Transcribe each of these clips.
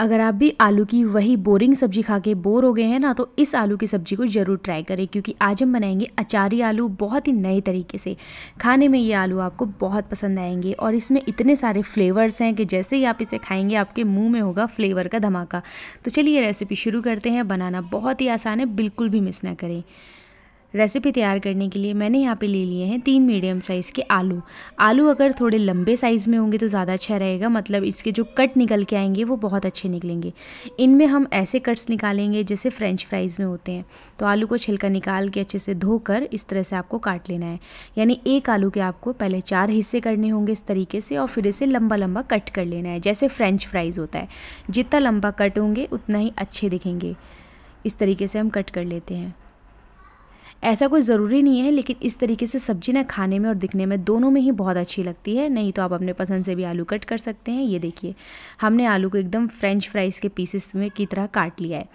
अगर आप भी आलू की वही बोरिंग सब्जी खा के बोर हो गए हैं ना तो इस आलू की सब्जी को ज़रूर ट्राई करें क्योंकि आज हम बनाएंगे अचारी आलू बहुत ही नए तरीके से खाने में ये आलू आपको बहुत पसंद आएंगे और इसमें इतने सारे फ्लेवर्स हैं कि जैसे ही आप इसे खाएंगे आपके मुंह में होगा फ्लेवर का धमाका तो चलिए रेसिपी शुरू करते हैं बनाना बहुत ही आसान है बिल्कुल भी मिस ना करें रेसिपी तैयार करने के लिए मैंने यहाँ पे ले लिए हैं तीन मीडियम साइज़ के आलू आलू अगर थोड़े लंबे साइज़ में होंगे तो ज़्यादा अच्छा रहेगा मतलब इसके जो कट निकल के आएंगे वो बहुत अच्छे निकलेंगे इनमें हम ऐसे कट्स निकालेंगे जैसे फ्रेंच फ्राइज़ में होते हैं तो आलू को छिलका निकाल के अच्छे से धोकर इस तरह से आपको काट लेना है यानी एक आलू के आपको पहले चार हिस्से करने होंगे इस तरीके से और फिर इसे लंबा लंबा कट कर लेना है जैसे फ्रेंच फ्राइज़ होता है जितना लंबा कट होंगे उतना ही अच्छे दिखेंगे इस तरीके से हम कट कर लेते हैं ऐसा कोई ज़रूरी नहीं है लेकिन इस तरीके से सब्जी ना खाने में और दिखने में दोनों में ही बहुत अच्छी लगती है नहीं तो आप अपने पसंद से भी आलू कट कर सकते हैं ये देखिए हमने आलू को एकदम फ्रेंच फ्राइज़ के पीसेस में की तरह काट लिया है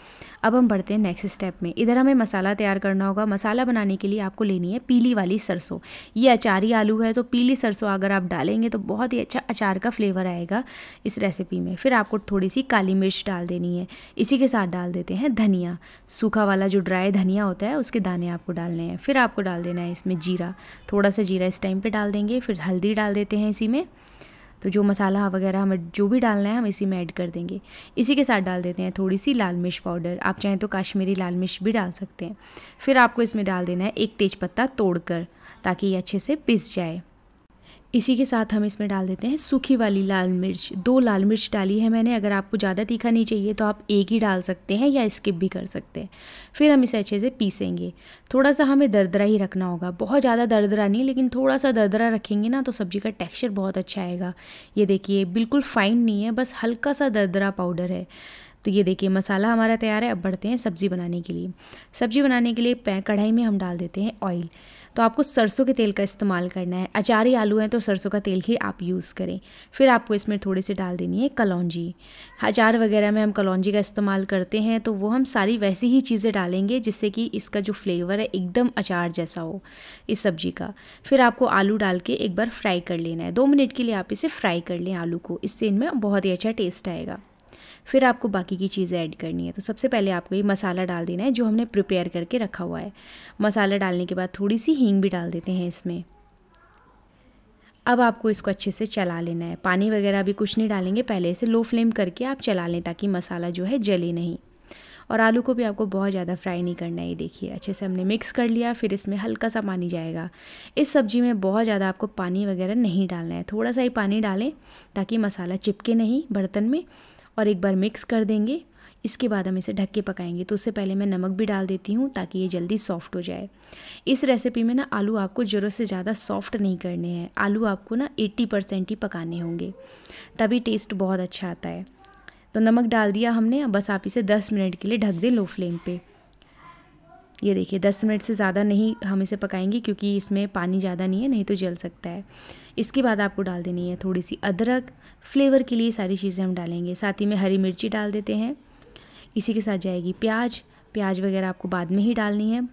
अब हम बढ़ते हैं नेक्स्ट स्टेप में इधर हमें मसाला तैयार करना होगा मसाला बनाने के लिए आपको लेनी है पीली वाली सरसों ये अचारी आलू है तो पीली सरसों अगर आप डालेंगे तो बहुत ही अच्छा अचार का फ्लेवर आएगा इस रेसिपी में फिर आपको थोड़ी सी काली मिर्च डाल देनी है इसी के साथ डाल देते हैं धनिया सूखा वाला जो ड्राई धनिया होता है उसके दाने आपको डालने हैं फिर आपको डाल देना है इसमें जीरा थोड़ा सा जीरा इस टाइम पे डाल देंगे फिर हल्दी डाल देते हैं इसी में तो जो मसाला वगैरह हमें जो भी डालना है हम इसी में ऐड कर देंगे इसी के साथ डाल देते हैं थोड़ी सी लाल मिर्च पाउडर आप चाहें तो काश्मीरी लाल मिर्च भी डाल सकते हैं फिर आपको इसमें डाल देना है एक तेज तोड़ ताकि ये अच्छे से पिस जाए इसी के साथ हम इसमें डाल देते हैं सूखी वाली लाल मिर्च दो लाल मिर्च डाली है मैंने अगर आपको ज़्यादा तीखा नहीं चाहिए तो आप एक ही डाल सकते हैं या स्किप भी कर सकते हैं फिर हम इसे अच्छे से पीसेंगे थोड़ा सा हमें दरदरा ही रखना होगा बहुत ज़्यादा दरदरा नहीं लेकिन थोड़ा सा दरदरा रखेंगे ना तो सब्ज़ी का टेक्स्चर बहुत अच्छा आएगा ये देखिए बिल्कुल फाइन नहीं है बस हल्का सा दरदरा पाउडर है तो ये देखिए मसाला हमारा तैयार है अब बढ़ते हैं सब्ज़ी बनाने के लिए सब्ज़ी बनाने के लिए कढ़ाई में हम डाल देते हैं ऑयल तो आपको सरसों के तेल का इस्तेमाल करना है अचारी आलू हैं तो सरसों का तेल ही आप यूज़ करें फिर आपको इसमें थोड़ी से डाल देनी है कलौजी अचार वगैरह में हम कलौजी का इस्तेमाल करते हैं तो वो हम सारी वैसी ही चीज़ें डालेंगे जिससे कि इसका जो फ्लेवर है एकदम अचार जैसा हो इस सब्ज़ी का फिर आपको आलू डाल के एक बार फ्राई कर लेना है दो मिनट के लिए आप इसे फ्राई कर लें आलू को इससे इनमें बहुत ही अच्छा टेस्ट आएगा फिर आपको बाकी की चीज़ें ऐड करनी है तो सबसे पहले आपको ये मसाला डाल देना है जो हमने प्रिपेयर करके रखा हुआ है मसाला डालने के बाद थोड़ी सी हींग भी डाल देते हैं इसमें अब आपको इसको अच्छे से चला लेना है पानी वगैरह भी कुछ नहीं डालेंगे पहले इसे लो फ्लेम करके आप चला लें ताकि मसाला जो है जले नहीं और आलू को भी आपको बहुत ज़्यादा फ्राई नहीं करना है ये देखिए अच्छे से हमने मिक्स कर लिया फिर इसमें हल्का सा पानी जाएगा इस सब्ज़ी में बहुत ज़्यादा आपको पानी वगैरह नहीं डालना है थोड़ा सा ही पानी डालें ताकि मसाला चिपके नहीं बर्तन में और एक बार मिक्स कर देंगे इसके बाद हम इसे ढक के पकाएंगे तो उससे पहले मैं नमक भी डाल देती हूँ ताकि ये जल्दी सॉफ्ट हो जाए इस रेसिपी में ना आलू आपको ज़रूरत से ज़्यादा सॉफ्ट नहीं करने हैं आलू आपको ना 80 परसेंट ही पकाने होंगे तभी टेस्ट बहुत अच्छा आता है तो नमक डाल दिया हमने बस आप इसे 10 मिनट के लिए ढक दें लो फ्लेम पर ये देखिए 10 मिनट से ज़्यादा नहीं हम इसे पकाएंगे क्योंकि इसमें पानी ज़्यादा नहीं है नहीं तो जल सकता है इसके बाद आपको डाल देनी है थोड़ी सी अदरक फ्लेवर के लिए सारी चीज़ें हम डालेंगे साथ ही में हरी मिर्ची डाल देते हैं इसी के साथ जाएगी प्याज प्याज वगैरह आपको बाद में ही डालनी है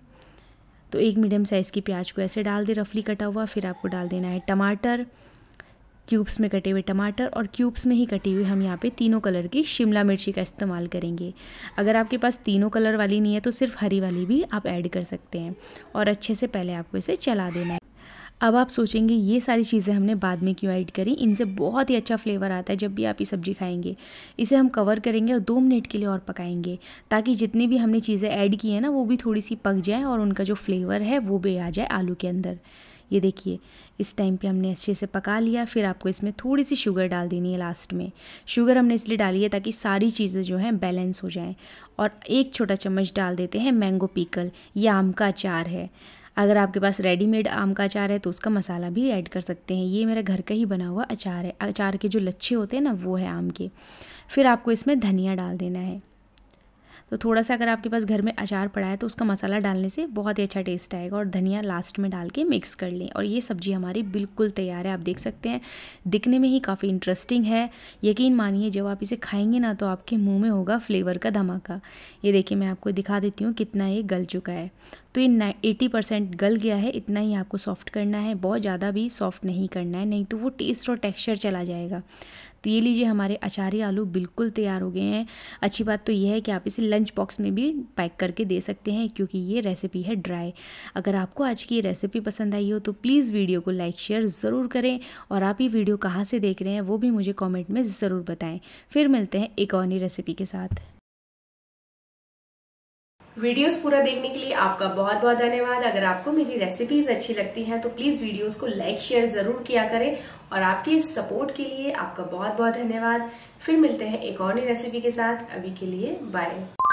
तो एक मीडियम साइज़ की प्याज को ऐसे डाल दे रफली कटा हुआ फिर आपको डाल देना है टमाटर क्यूब्स में कटे हुए टमाटर और क्यूब्स में ही कटी हुई हम यहाँ पे तीनों कलर की शिमला मिर्ची का इस्तेमाल करेंगे अगर आपके पास तीनों कलर वाली नहीं है तो सिर्फ हरी वाली भी आप ऐड कर सकते हैं और अच्छे से पहले आपको इसे चला देना है अब आप सोचेंगे ये सारी चीज़ें हमने बाद में क्यों ऐड करी इनसे बहुत ही अच्छा फ्लेवर आता है जब भी आप ये सब्ज़ी खाएंगे इसे हम कवर करेंगे और दो मिनट के लिए और पकाएंगे ताकि जितनी भी हमने चीज़ें ऐड की हैं ना वो भी थोड़ी सी पक जाए और उनका जो फ्लेवर है वो भी आ जाए आलू के अंदर ये देखिए इस टाइम पे हमने अच्छे से पका लिया फिर आपको इसमें थोड़ी सी शुगर डाल देनी है लास्ट में शुगर हमने इसलिए डाली है ताकि सारी चीज़ें जो हैं बैलेंस हो जाएं और एक छोटा चम्मच डाल देते हैं मैंगो पीकल या आम का अचार है अगर आपके पास रेडीमेड आम का अचार है तो उसका मसाला भी ऐड कर सकते हैं ये मेरा घर का ही बना हुआ अचार है अचार के जो लच्छे होते हैं ना वो है आम के फिर आपको इसमें धनिया डाल देना है तो थोड़ा सा अगर आपके पास घर में अचार पड़ा है तो उसका मसाला डालने से बहुत ही अच्छा टेस्ट आएगा और धनिया लास्ट में डाल के मिक्स कर लें और ये सब्ज़ी हमारी बिल्कुल तैयार है आप देख सकते हैं दिखने में ही काफ़ी इंटरेस्टिंग है यकीन मानिए जब आप इसे खाएंगे ना तो आपके मुँह में होगा फ्लेवर का धमाका ये देखिए मैं आपको दिखा देती हूँ कितना ये गल चुका है तो ये एटी परसेंट गल गया है इतना ही आपको सॉफ्ट करना है बहुत ज़्यादा भी सॉफ्ट नहीं करना है नहीं तो वो टेस्ट और टेक्सचर चला जाएगा तो ये लीजिए हमारे अचारी आलू बिल्कुल तैयार हो गए हैं अच्छी बात तो यह है कि आप इसे लंच बॉक्स में भी पैक करके दे सकते हैं क्योंकि ये रेसिपी है ड्राई अगर आपको आज की ये रेसिपी पसंद आई हो तो प्लीज़ वीडियो को लाइक शेयर ज़रूर करें और आप ये वीडियो कहाँ से देख रहे हैं वो भी मुझे कॉमेंट में ज़रूर बताएँ फिर मिलते हैं एक और नई रेसिपी के साथ वीडियोस पूरा देखने के लिए आपका बहुत बहुत धन्यवाद अगर आपको मेरी रेसिपीज अच्छी लगती हैं तो प्लीज वीडियोस को लाइक शेयर जरूर किया करें और आपके सपोर्ट के लिए आपका बहुत बहुत धन्यवाद फिर मिलते हैं एक और नई रेसिपी के साथ अभी के लिए बाय